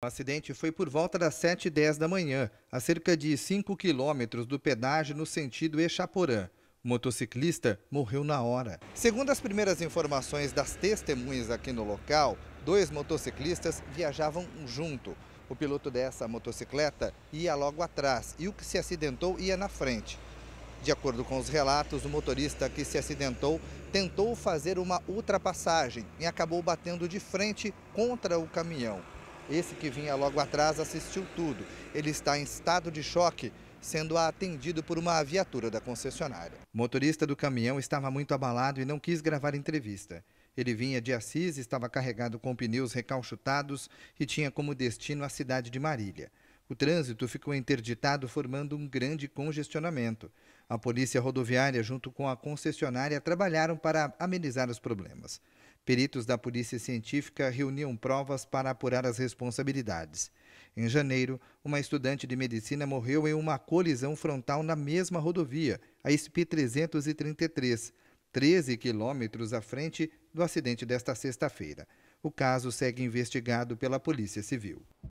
O acidente foi por volta das 7h10 da manhã, a cerca de 5 quilômetros do pedágio no sentido Echaporã. O motociclista morreu na hora. Segundo as primeiras informações das testemunhas aqui no local, dois motociclistas viajavam junto. O piloto dessa motocicleta ia logo atrás e o que se acidentou ia na frente. De acordo com os relatos, o motorista que se acidentou tentou fazer uma ultrapassagem e acabou batendo de frente contra o caminhão. Esse que vinha logo atrás assistiu tudo. Ele está em estado de choque, sendo atendido por uma viatura da concessionária. O motorista do caminhão estava muito abalado e não quis gravar entrevista. Ele vinha de Assis, estava carregado com pneus recalchutados e tinha como destino a cidade de Marília. O trânsito ficou interditado, formando um grande congestionamento. A polícia rodoviária, junto com a concessionária, trabalharam para amenizar os problemas peritos da Polícia Científica reuniam provas para apurar as responsabilidades. Em janeiro, uma estudante de medicina morreu em uma colisão frontal na mesma rodovia, a SP 333, 13 quilômetros à frente do acidente desta sexta-feira. O caso segue investigado pela Polícia Civil.